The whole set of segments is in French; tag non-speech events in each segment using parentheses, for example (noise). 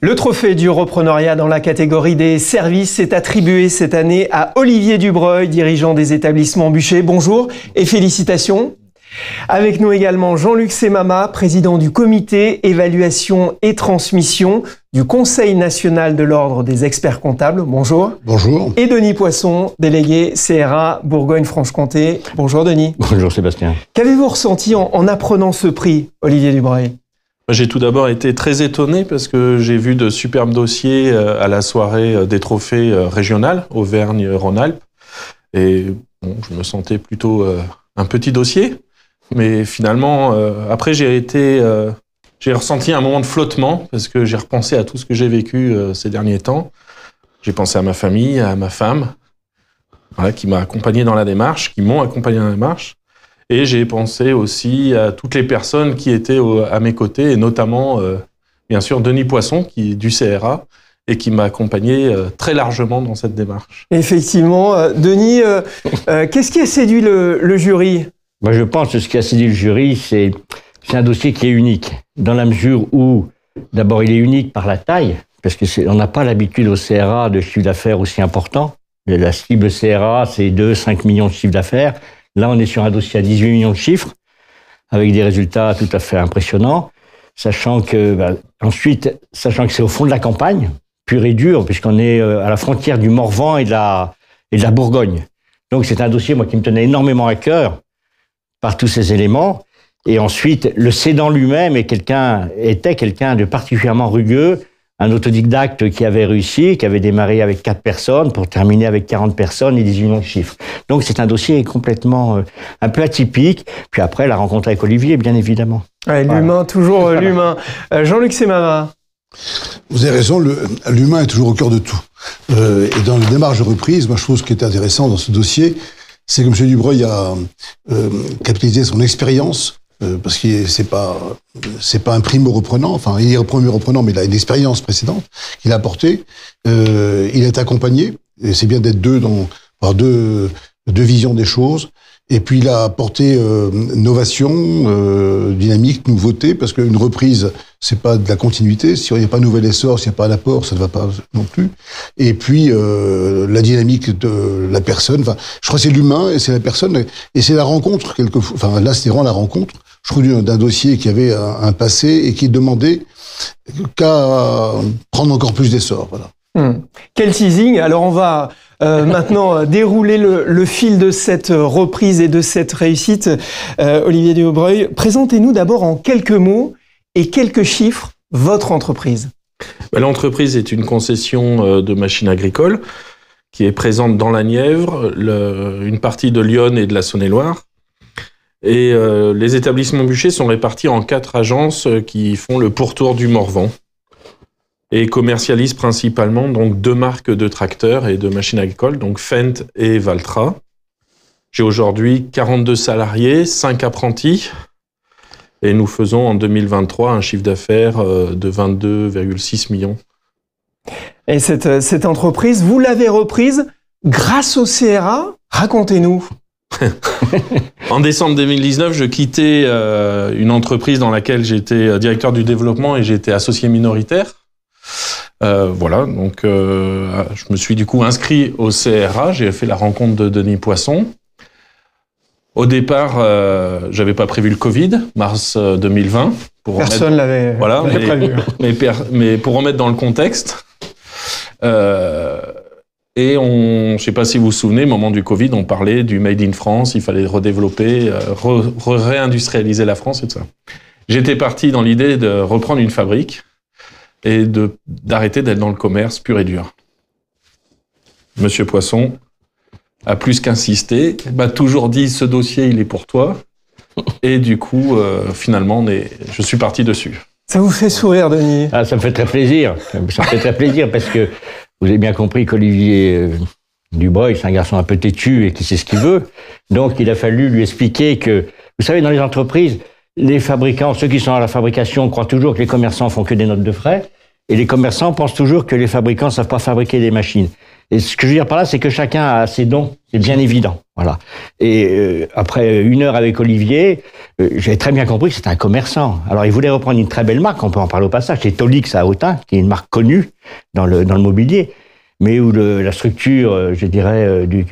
Le trophée du repreneuriat dans la catégorie des services est attribué cette année à Olivier Dubreuil, dirigeant des établissements Bûcher. Bonjour et félicitations. Avec nous également Jean-Luc Semama, président du comité évaluation et transmission du Conseil national de l'ordre des experts comptables. Bonjour. Bonjour. Et Denis Poisson, délégué CRA Bourgogne-Franche-Comté. Bonjour Denis. Bonjour Sébastien. Qu'avez-vous ressenti en apprenant ce prix, Olivier Dubreuil j'ai tout d'abord été très étonné parce que j'ai vu de superbes dossiers euh, à la soirée euh, des trophées euh, régionales Auvergne-Rhône-Alpes. Et bon, je me sentais plutôt un petit dossier. Mais finalement, après, j'ai été, j'ai ressenti un moment de flottement parce que j'ai repensé à tout ce que j'ai vécu ces derniers temps. J'ai pensé à ma famille, à ma femme, qui m'a accompagné dans la démarche, qui m'ont accompagné dans la démarche. Et j'ai pensé aussi à toutes les personnes qui étaient à mes côtés, et notamment, euh, bien sûr, Denis Poisson, qui du CRA, et qui m'a accompagné euh, très largement dans cette démarche. Effectivement. Euh, Denis, (laughs) qu'est-ce qui a séduit le, jury Je pense que ce qui a séduit le jury, c'est un dossier qui est unique, dans la mesure où, d'abord, il est unique par la taille, parce qu'on n'a pas l'habitude au CRA de chiffre d'affaires aussi important. La cible CRA, c'est 2-5 millions de chiffre d'affaires. Là, on est sur un dossier à 18 millions de chiffres, avec des résultats tout à fait impressionnants, sachant que bah, ensuite, sachant que c'est au fond de la campagne, pur et dur, puisqu'on est euh, à la frontière du Morvan et de la, Bourgogne. Donc c'est un dossier moi qui me tenait énormément à cœur par tous ces éléments. Et ensuite, le cédant lui-même quelqu'un, était quelqu'un de particulièrement rugueux, un autodidacte qui avait réussi, qui avait démarré avec quatre personnes pour terminer avec 40 personnes et 18 millions de chiffres. Donc c'est un dossier complètement euh, un peu atypique. Puis après, la rencontre avec Olivier, bien évidemment. l'humain, toujours euh, (laughs) l'humain. Euh, Jean-Luc Semara. Vous avez raison, l'humain est toujours au cœur de tout. et dans les démarches de reprise, moi je trouve ce qui est intéressant dans ce dossier, c'est que M. Dubreuil a capitalisé son expérience euh, parce que c'est pas c'est pas un primo reprenant, enfin il est premier reprenant, mais il a une expérience précédente qu'il a apportée. Euh, il est accompagné, et c'est bien d'être deux dans par deux deux visions des choses. Et puis il a apporté euh, innovation, euh, dynamique, nouveauté, parce qu'une reprise c'est pas de la continuité. s'il n'y a pas de nouvel essor, s'il n'y a pas d'apport, ça ne va pas non plus. Et puis euh, la dynamique de la personne. Enfin, je crois que c'est l'humain et c'est la personne et c'est la rencontre. quelquefois enfin là c'est vraiment la rencontre je d'un dossier qui avait un passé et qui demandait qu'à prendre encore plus d'essor. Voilà. Hmm. Quel teasing Alors on va euh, (laughs) maintenant dérouler le, fil de cette reprise et de cette réussite. Euh, Olivier Dubreuil, présentez-nous d'abord en quelques mots et quelques chiffres votre entreprise. Ben, l'entreprise est une concession euh, de machines agricoles qui est présente dans la Nièvre, le, une partie de Lyon et de la Saône-et-Loire et euh, les établissements bûchers sont répartis en quatre agences euh, qui font le pourtour du Morvan et commercialisent principalement donc deux marques de tracteurs et de machines agricoles, donc Fendt et Valtra. J'ai aujourd'hui 42 salariés, 5 apprentis, et nous faisons en 2023 un chiffre d'affaires euh, de 22,6 millions. Et cette entreprise, vous l'avez reprise grâce au CRA Racontez-nous. (laughs) en décembre 2019, je quittais euh, une entreprise dans laquelle j'étais euh, directeur du développement et j'étais associé minoritaire. Euh, voilà, donc je me suis du coup inscrit au CRA, j'ai fait la rencontre de Denis Poisson. Au départ, j'avais pas prévu le Covid, mars 2020. Pour Personne l'avait voilà, prévu. (laughs) Mais, mais, mais, pour remettre dans le contexte, et on, je ne sais pas si vous vous souvenez, au moment du Covid, on parlait du Made in France, il fallait redévelopper, euh, réindustrialiser la France et tout ça. J'étais parti dans l'idée de reprendre une fabrique et de, d'arrêter d'être dans le commerce pur et dur. Monsieur Poisson a plus qu'insisté, m'a toujours dit ce dossier il est pour toi. Et du coup, euh, finalement, je suis parti dessus. Ça vous fait sourire, Denis ah, Ça me fait très plaisir. Ça me fait très plaisir parce que vous avez bien compris qu'Olivier euh, Dubreuil, c'est un garçon un peu têtu et qui sait ce qu'il veut. Donc, il a fallu lui expliquer que, vous savez, dans les entreprises, les fabricants, ceux qui sont à la fabrication, croient toujours que les commerçants font que des notes de frais. Et les commerçants pensent toujours que les fabricants ne savent pas fabriquer des machines. Et ce que je veux dire par là, c'est que chacun a ses dons, c'est bien évident. Voilà. Et euh, après une heure avec Olivier, euh, j'ai très bien compris que c'était un commerçant. Alors il voulait reprendre une très belle marque, on peut en parler au passage, c'est Tolix à Autun, qui est une marque connue dans le, dans le mobilier, mais où la structure, euh, je dirais, du,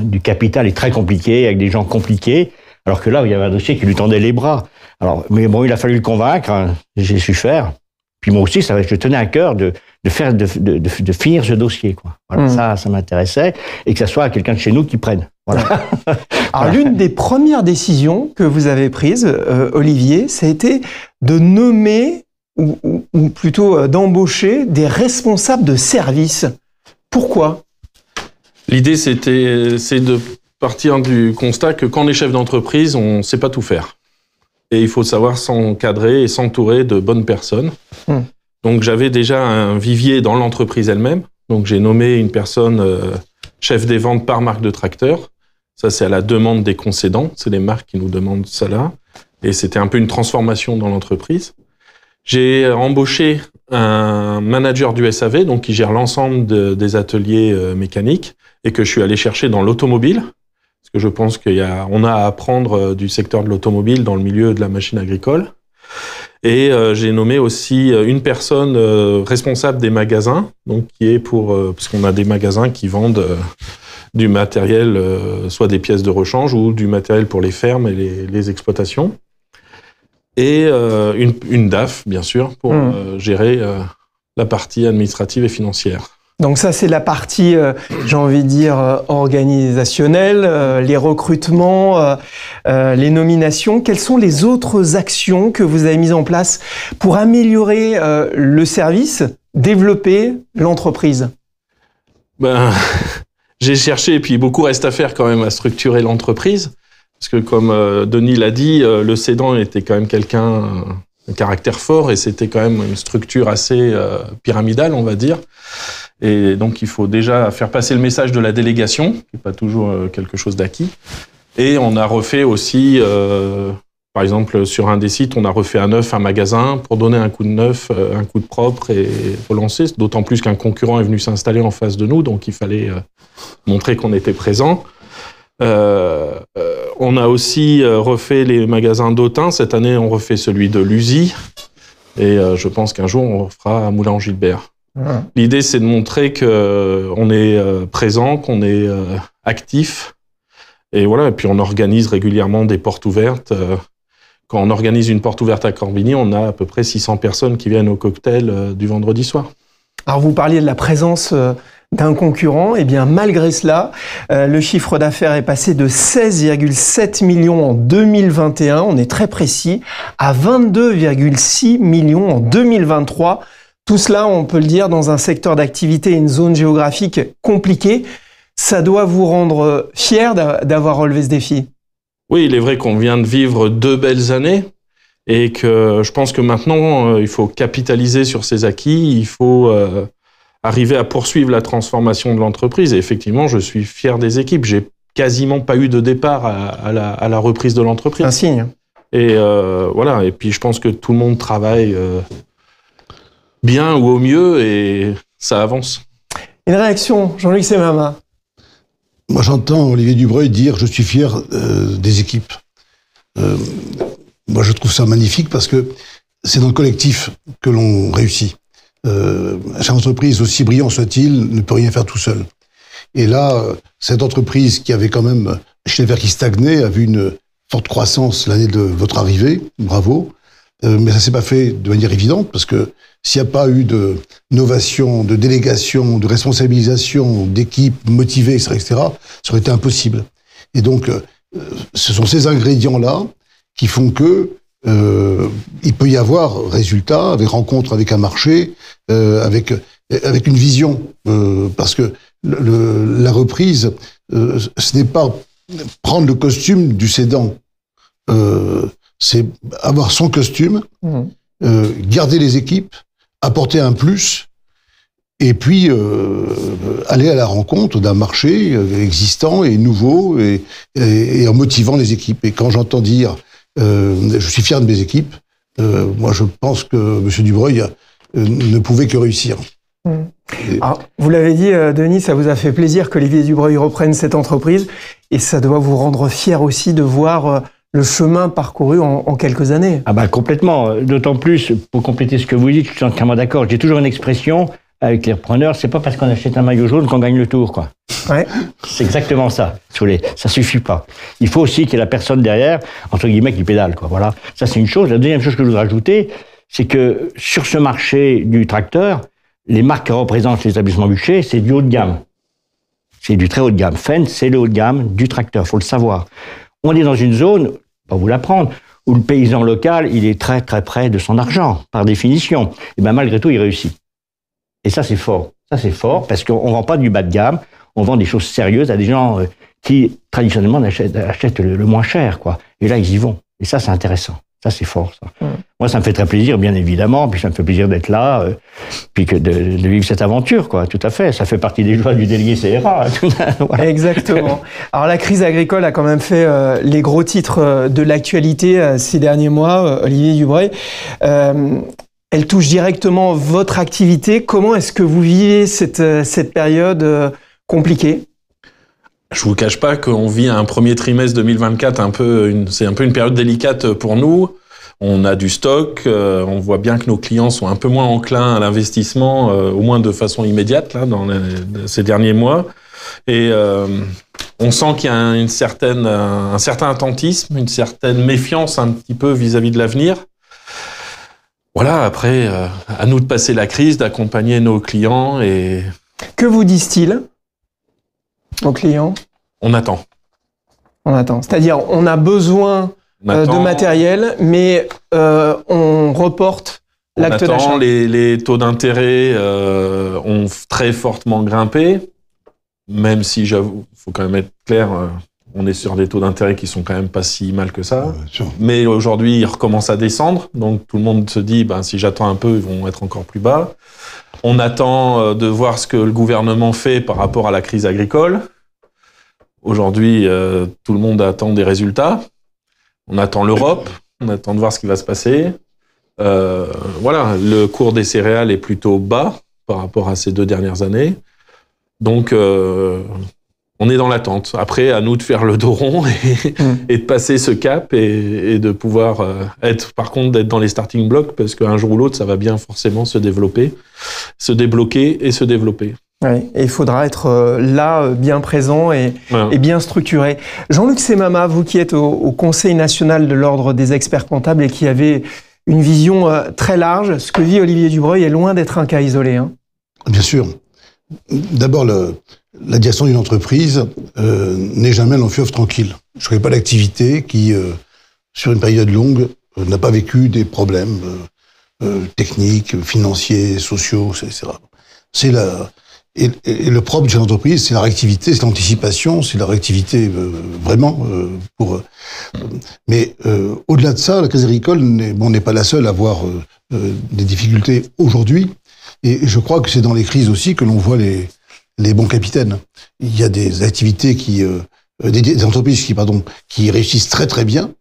du capital est très compliquée, avec des gens compliqués, alors que là, il y avait un dossier qui lui tendait les bras. Alors, mais bon, il a fallu le convaincre, hein, j'ai su faire. Puis moi aussi, ça, je tenais à cœur de, de faire de, de, de, finir ce dossier. Quoi. Mmh. Ça, ça m'intéressait et que ça soit quelqu'un de chez nous qui prenne. Voilà. (laughs) Alors l'une des premières décisions que vous avez prises, euh, Olivier, ça a été de nommer ou, plutôt euh, d'embaucher des responsables de service. Pourquoi L'idée, c'était c'est de partir du constat que quand on est chef d'entreprise, on ne sait pas tout faire. Et il faut savoir s'encadrer et s'entourer de bonnes personnes. Mmh. Donc j'avais déjà un vivier dans l'entreprise elle-même. Donc j'ai nommé une personne euh, chef des ventes par marque de tracteur. Ça, c'est à la demande des concédants. C'est les marques qui nous demandent ça là. Et c'était un peu une transformation dans l'entreprise. J'ai embauché un manager du SAV, donc qui gère l'ensemble des ateliers euh, mécaniques et que je suis allé chercher dans l'automobile. Parce que je pense qu'on a, on a à apprendre euh, du secteur de l'automobile dans le milieu de la machine agricole. Et euh, j'ai nommé aussi euh, une personne euh, responsable des magasins, donc qui est pour parce qu'on a des magasins qui vendent du matériel, soit des pièces de rechange ou du matériel pour les fermes et les, exploitations, et une, une, DAF bien sûr pour mmh. gérer la partie administrative et financière. Donc ça, c'est la partie, euh, j'ai envie de dire, euh, organisationnelle, euh, les recrutements, les nominations. Quelles sont les autres actions que vous avez mises en place pour améliorer le service, développer l'entreprise ben, (laughs) J'ai cherché, et puis beaucoup reste à faire quand même à structurer l'entreprise. Parce que comme Denis l'a dit, le cédant était quand même quelqu'un de caractère fort et c'était quand même une structure assez pyramidale, on va dire. Et donc, il faut déjà faire passer le message de la délégation, qui n'est pas toujours euh, quelque chose d'acquis. Et on a refait aussi, euh, par exemple, sur un des sites, on a refait un neuf, un magasin, pour donner un coup de neuf, euh, un coup de propre et relancer. D'autant plus qu'un concurrent est venu s'installer en face de nous, donc il fallait montrer qu'on était présent. on a aussi refait les magasins d'Autun. Cette année, on refait celui de Lusy. Et je pense qu'un jour, on fera à Moulin-Gilbert. L'idée, c'est de montrer qu'on euh, est euh, présent, qu'on est euh, actif. Et voilà, et puis on organise régulièrement des portes ouvertes. Quand on organise une porte ouverte à Corbigny, on a à peu près 600 personnes qui viennent au cocktail du vendredi soir. Alors vous parliez de la présence d'un concurrent, et eh bien malgré cela, le chiffre d'affaires est passé de 16,7 millions en 2021, on est très précis, à 22,6 millions en 2023, tout cela, on peut le dire, dans un secteur d'activité une zone géographique compliquée. Ça doit vous rendre euh, fier d'avoir relevé ce défi. Oui, il est vrai qu'on vient de vivre deux belles années et que je pense que maintenant, euh, il faut capitaliser sur ces acquis, il faut euh, arriver à poursuivre la transformation de l'entreprise. Et effectivement, je suis fier des équipes. J'ai quasiment pas eu de départ à, la, reprise de l'entreprise. Un signe. Et voilà. Et puis, je pense que tout le monde travaille bien ou au mieux et ça avance. Une réaction, Jean-Luc Semama Moi j'entends Olivier Dubreuil dire je suis fier euh, des équipes. Euh, moi je trouve ça magnifique parce que c'est dans le collectif que l'on réussit. Euh, chaque entreprise, aussi brillante soit-il, ne peut rien faire tout seul. Et là, cette entreprise qui avait quand même, chez les vert qui stagnait, a vu une forte croissance l'année de votre arrivée, bravo. Euh, mais ça s'est pas fait de manière évidente parce que s'il n'y a pas eu de novation, de délégation, de responsabilisation, d'équipe motivée, etc., ça aurait été impossible. Et donc, euh, ce sont ces ingrédients-là qui font que euh, il peut y avoir résultat avec rencontre avec un marché, euh, avec avec une vision, euh, parce que le, la reprise, euh, ce n'est pas prendre le costume du cédant. Euh, c'est avoir son costume, mhm. euh, garder les équipes, apporter un plus, et puis euh, aller à la rencontre d'un marché euh, existant et nouveau, et, en motivant les équipes. Et quand j'entends dire je suis fier de mes équipes moi je pense que M. Dubreuil ne pouvait que réussir. Mhm. Ah, vous l'avez dit, Denis, ça vous a fait plaisir que Olivier Dubreuil reprenne cette entreprise et ça doit vous rendre fier aussi de voir le chemin parcouru en, quelques années. Ah bah complètement. D'autant plus, pour compléter ce que vous dites, je suis entièrement d'accord. J'ai toujours une expression avec les repreneurs, c'est pas parce qu'on achète un maillot jaune qu'on gagne le tour, quoi. Ouais. C'est exactement ça. Les, ça suffit pas. Il faut aussi qu'il y ait la personne derrière, entre guillemets, qui pédale, quoi. Voilà. Ça, c'est une chose. La deuxième chose que je voudrais ajouter, c'est que sur ce marché du tracteur, les marques qui représentent les établissements bûchers, c'est du haut de gamme. C'est du très haut de gamme. Fendt, c'est le haut de gamme du tracteur. Faut le savoir. On est dans une zone, on va vous l'apprendre, où le paysan local, il est très très près de son argent, par définition. Et eh bien malgré tout, il réussit. Et ça, c'est fort. Ça, c'est fort, parce qu'on ne vend pas du bas de gamme, on vend des choses sérieuses à des gens euh, qui, traditionnellement, achètent, le, le, moins cher. quoi. Et là, ils y vont. Et ça, c'est intéressant. Ça, c'est fort, ça. Mm. Moi, ça me fait très plaisir, bien évidemment, puis ça me fait plaisir d'être là, euh, puis que de, vivre cette aventure, quoi, tout à fait. Ça fait partie des joies du délégué CRA. Hein, (laughs) Exactement. Alors, la crise agricole a quand même fait euh, les gros titres euh, de l'actualité ces derniers mois, Olivier Dubreuil. elle touche directement votre activité. Comment est-ce que vous vivez cette période compliquée je vous cache pas qu'on vit un premier trimestre 2024 un peu, c'est un peu une période délicate pour nous. On a du stock, euh, on voit bien que nos clients sont un peu moins enclins à l'investissement, euh, au moins de façon immédiate là, dans ces derniers mois, et euh, on sent qu'il y a une certaine, un certain attentisme, une certaine méfiance un petit peu vis-à-vis de l'avenir. Voilà, après, à nous de passer la crise, d'accompagner nos clients et. Que vous disent-ils aux clients On attend. On attend. C'est-à-dire, on a besoin euh, de matériel, mais euh, on reporte l'acte d'achat. Les, les taux d'intérêt euh, ont très fortement grimpé, même si j'avoue, faut quand même être clair. on est sur des taux d'intérêt qui sont quand même pas si mal que ça. Mais aujourd'hui, ils recommencent à descendre. Donc tout le monde se dit, ben, si j'attends un peu, ils vont être encore plus bas. On attend euh, de voir ce que le gouvernement fait par rapport à la crise agricole. Aujourd'hui, euh, tout le monde attend des résultats. On attend l'Europe. On attend de voir ce qui va se passer. Euh, voilà, le cours des céréales est plutôt bas par rapport à ces deux dernières années. Donc, on est dans l'attente. Après, à nous de faire le dos rond (laughs) mm. et, de passer ce cap et, de pouvoir euh, être, par contre, d'être dans les starting blocks parce qu'un jour ou l'autre, ça va bien forcément se développer, se débloquer et se développer. Ouais, et il faudra être euh, là, euh, bien présent et, bien structuré. Jean-Luc Semama, vous qui êtes au, Conseil national de l'ordre des experts comptables et qui avez une vision très large, ce que vit Olivier Dubreuil est loin d'être un cas isolé. Hein. Bien sûr. D'abord, le, la direction d'une entreprise euh, n'est jamais un long tranquille. Je ne connais pas l'activité qui, euh, sur une période longue, euh, n'a pas vécu des problèmes techniques, financiers, sociaux, etc. C'est la et, le propre d'une entreprise, c'est la réactivité, c'est l'anticipation, c'est la réactivité vraiment. pour, mais au-delà de ça, la crise agricole n'est bon, pas la seule à avoir des difficultés aujourd'hui. Et je crois que c'est dans les crises aussi que l'on voit les, les bons capitaines. Il y a des activités qui, euh, euh, des, entreprises qui, pardon, qui réussissent très très bien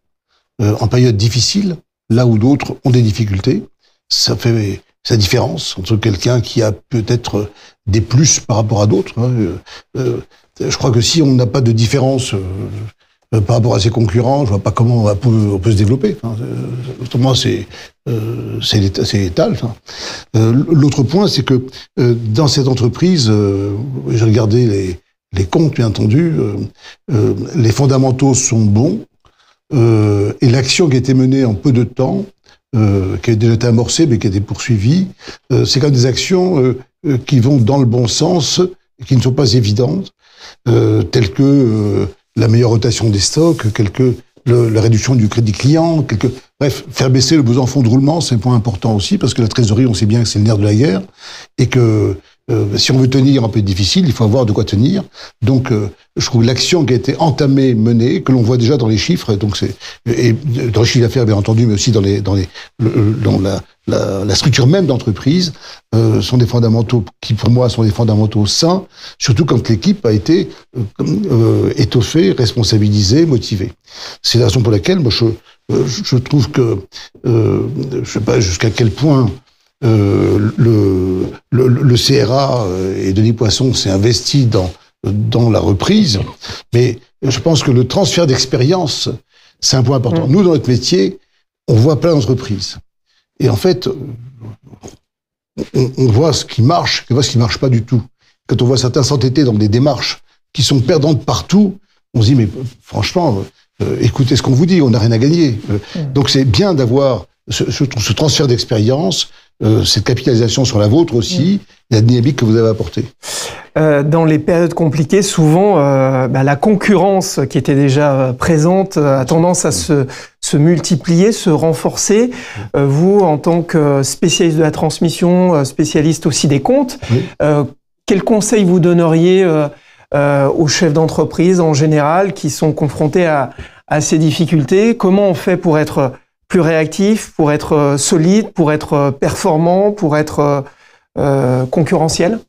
euh, en période difficile, là où d'autres ont des difficultés. Ça fait sa différence entre quelqu'un qui a peut-être des plus par rapport à d'autres. Hein. je crois que si on n'a pas de différence, euh, par rapport à ses concurrents, je vois pas comment on peut, on peut se développer. Hein. Autrement, c'est euh, c'est létal. Euh, L'autre point, c'est que euh, dans cette entreprise, j'ai regardé les, les comptes, bien entendu, les fondamentaux sont bons et l'action qui a été menée en peu de temps, qui a déjà été amorcée mais qui a été poursuivie, c'est quand même des actions qui vont dans le bon sens et qui ne sont pas évidentes, telles que la meilleure rotation des stocks, quelques, la réduction du crédit client, bref, faire baisser le besoin en fonds de roulement, c'est un point important aussi, parce que la trésorerie, on sait bien que c'est le nerf de la guerre, et que euh, si on veut tenir un peu difficile, il faut avoir de quoi tenir. Donc, euh, je trouve l'action qui a été entamée, menée, que l'on voit déjà dans les chiffres, donc c'est et dans les chiffres d'affaires bien entendu, mais aussi dans les dans les dans la, structure même d'entreprise, euh, sont des fondamentaux qui pour moi sont des fondamentaux sains, surtout quand l'équipe a été étoffée, responsabilisée, motivée. C'est la raison pour laquelle moi je je trouve que je sais pas jusqu'à quel point euh, le, le, CRA euh, et Denis Poisson s'est investi dans, dans la reprise, mais je pense que le transfert d'expérience, c'est un point important. Mm. Nous, dans notre métier, on voit plein de reprises Et en fait, on, voit ce qui marche, on voit ce qui marche pas du tout. Quand on voit certains s'entêter dans des démarches qui sont perdantes partout, on se dit, mais franchement, euh, écoutez ce qu'on vous dit, on n'a rien à gagner. Mm. Donc c'est bien d'avoir ce, transfert d'expérience, euh, cette capitalisation sur la vôtre aussi, mm. la dynamique que vous avez apportée euh, Dans les périodes compliquées, souvent, euh, bah, la concurrence qui était déjà présente a tendance à se, multiplier, se renforcer. Mm. vous, en tant que spécialiste de la transmission, spécialiste aussi des comptes, quel conseil vous donneriez aux chefs d'entreprise en général qui sont confrontés à, à ces difficultés Comment on fait pour être plus réactif, pour être euh, solide, pour être euh, performant, pour être euh, concurrentiel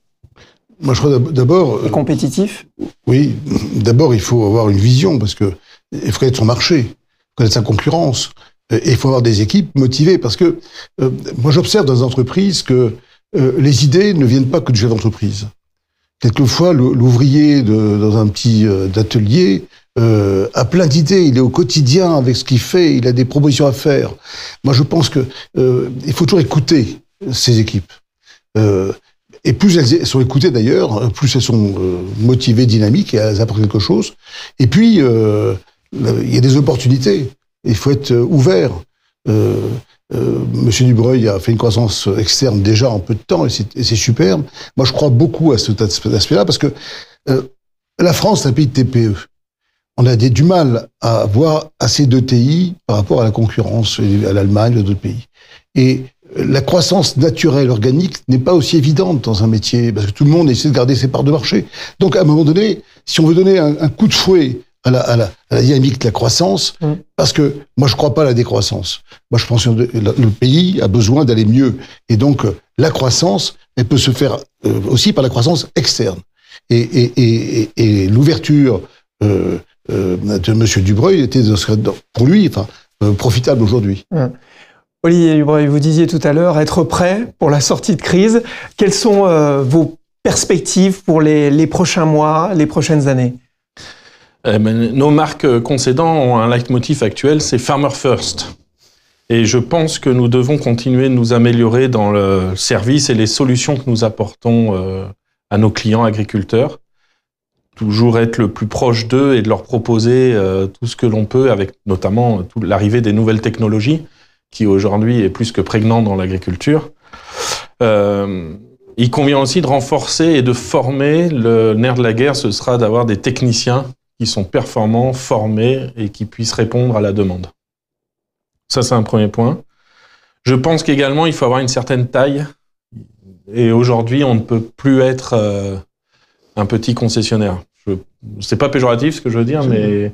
Moi, je crois d'abord. Et compétitif Oui, d'abord, il faut avoir une vision, parce que il faut connaître son marché, connaître sa concurrence, et il faut avoir des équipes motivées, parce que moi, j'observe dans les entreprises que les idées ne viennent pas que du chef d'entreprise. Quelquefois, l'ouvrier dans un petit atelier a euh, plein d'idées, il est au quotidien avec ce qu'il fait, il a des propositions à faire. Moi, je pense que euh, il faut toujours écouter ces euh, équipes. et plus elles sont écoutées d'ailleurs, plus elles sont motivées, dynamiques, et elles apprennent quelque chose. Et puis, il y a des opportunités. Il faut être ouvert. Monsieur Dubreuil a fait une croissance externe déjà en peu de temps et c'est superbe. Moi, je crois beaucoup à cet aspect-là parce que la France est un pays de TPE on a du mal à avoir assez de TI par rapport à la concurrence à l'Allemagne ou d'autres pays. Et la croissance naturelle, organique, n'est pas aussi évidente dans un métier, parce que tout le monde essaie de garder ses parts de marché. Donc, à un moment donné, si on veut donner un, coup de fouet à la, la, dynamique de la croissance, mm. parce que moi, je ne crois pas à la décroissance. Moi, je pense que le pays a besoin d'aller mieux. Et donc, la croissance, elle peut se faire euh, aussi par la croissance externe. Et, et l'ouverture euh, euh, de Monsieur Dubreuil était pour lui euh, profitable aujourd'hui. Olivier Dubreuil, vous disiez tout à l'heure être prêt pour la sortie de crise. Quelles sont euh, vos perspectives pour les, prochains mois, les prochaines années eh ben, Nos marques concédant ont un leitmotiv actuel, c'est Farmer First. Et je pense que nous devons continuer de nous améliorer dans le service et les solutions que nous apportons à nos clients agriculteurs toujours être le plus proche d'eux et de leur proposer euh, tout ce que l'on peut, avec notamment euh, l'arrivée des nouvelles technologies, qui aujourd'hui est plus que prégnant dans l'agriculture. Euh, il convient aussi de renforcer et de former. Le nerf de la guerre, ce sera d'avoir des techniciens qui sont performants, formés et qui puissent répondre à la demande. Ça, c'est un premier point. Je pense qu'également, il faut avoir une certaine taille. Et aujourd'hui, on ne peut plus être un petit concessionnaire c'est pas péjoratif ce que je veux dire, mais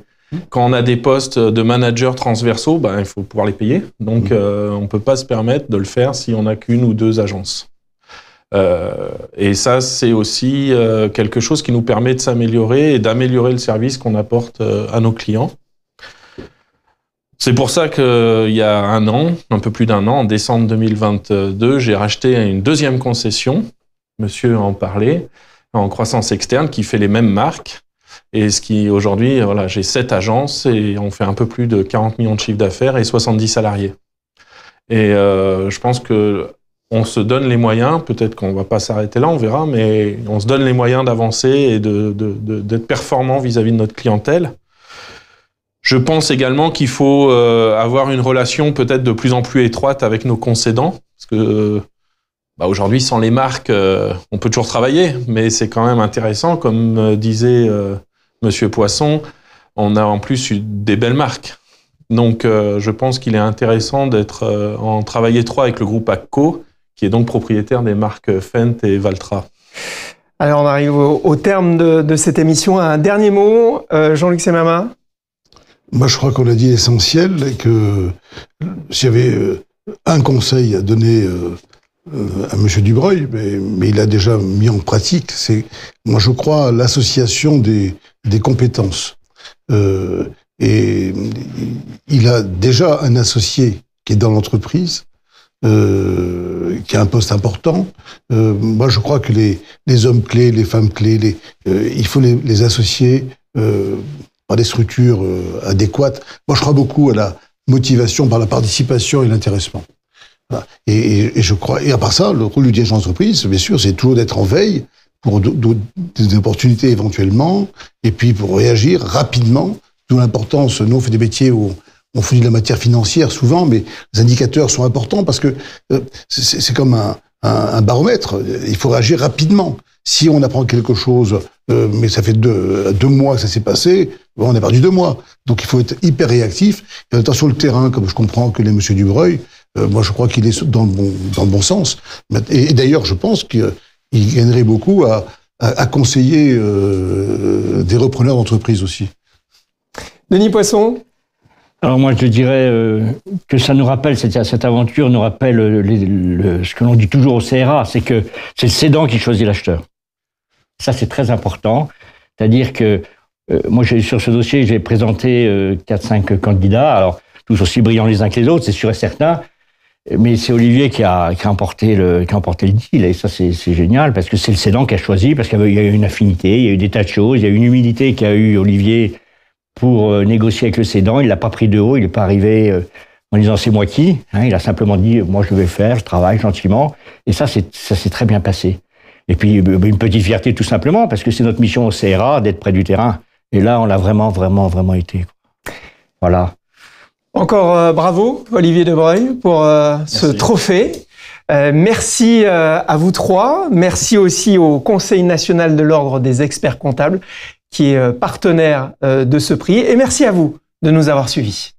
quand on a des postes de managers transversaux, ben il faut pouvoir les payer. Donc, mm-hmm. euh, on ne peut pas se permettre de le faire si on n'a qu'une ou deux agences. Euh, et ça, c'est aussi euh, quelque chose qui nous permet de s'améliorer et d'améliorer le service qu'on apporte à nos clients. C'est pour ça qu'il y a un an, un peu plus d'un an, en décembre 2022, j'ai racheté une deuxième concession. Monsieur en parlait en croissance externe qui fait les mêmes marques. Et ce qui, aujourd'hui, voilà, j'ai sept agences et on fait un peu plus de 40 millions de chiffres d'affaires et 70 salariés. Et euh, je pense que on se donne les moyens, peut-être qu'on ne va pas s'arrêter là, on verra, mais on se donne les moyens d'avancer et d'être de, de, performant vis-à-vis de notre clientèle. Je pense également qu'il faut euh, avoir une relation peut-être de plus en plus étroite avec nos concédants, parce que euh, bah, aujourd'hui, sans les marques, euh, on peut toujours travailler, mais c'est quand même intéressant. Comme euh, disait M. Euh, Monsieur Poisson, on a en plus eu des belles marques. Donc, je pense qu'il est intéressant d'être en travail étroit avec le groupe ACCO, qui est donc propriétaire des marques Fent et Valtra. Alors, on arrive au, terme de, de, cette émission. Un dernier mot, Jean-Luc Semama Moi, je crois qu'on a dit l'essentiel et que s'il y avait un conseil à donner euh, à M. Dubreuil, mais, il a déjà mis en pratique, c'est, moi je crois, l'association des, compétences. Euh, et il a déjà un associé qui est dans l'entreprise, euh, qui a un poste important. moi je crois que les, hommes clés, les femmes clés, les, il faut les, les associer par des structures adéquates. Moi je crois beaucoup à la motivation par la participation et l'intéressement. Bah, et, je crois, et à part ça, le rôle du dirigeant d'entreprise, bien sûr, c'est toujours d'être en veille pour des opportunités éventuellement, et puis pour réagir rapidement, d'où l'importance, nous on fait des métiers où on fournit de la matière financière souvent, mais les indicateurs sont importants parce que euh, c'est comme un, baromètre, il faut réagir rapidement. Si on apprend quelque chose, euh, mais ça fait deux, deux mois que ça s'est passé, on a perdu deux mois. Donc il faut être hyper réactif. Et en sur le terrain, comme je comprends que les monsieur Dubreuil, euh, moi, je crois qu'il est dans le bon, dans bon sens. Et, d'ailleurs, je pense qu'il gagnerait beaucoup à, à, conseiller euh, des repreneurs d'entreprise aussi. Denis Poisson alors moi je dirais euh, que ça nous rappelle cette, cette aventure nous rappelle ce que l'on dit toujours au CRA, c'est que c'est le cédant qui choisit l'acheteur. Ça c'est très important, c'est-à-dire que moi, sur ce dossier, j'ai présenté 4-5 candidats, alors tous aussi brillants les uns que les autres, c'est sûr et certain. Mais c'est Olivier qui a, qui a, emporté le, qui a emporté le deal, et ça c'est génial, parce que c'est le Cédant qui a choisi, parce qu'il y a eu une affinité, il y a eu des tas de choses, il y a eu une humilité qu'a eu Olivier pour euh, négocier avec le Cédant, il l'a pas pris de haut, il n'est pas arrivé euh, en disant c'est moi qui, hein. il a simplement dit moi je vais faire, je travaille gentiment, et ça c'est ça s'est très bien passé. Et puis euh, une petite fierté tout simplement, parce que c'est notre mission au CRA d'être près du terrain, et là on l'a vraiment, vraiment, vraiment été. Voilà. Encore euh, bravo, Olivier Debreuil, pour euh, ce trophée. Euh, merci à vous trois. Merci aussi au Conseil national de l'ordre des experts comptables, qui est partenaire de ce prix. Et merci à vous de nous avoir suivis.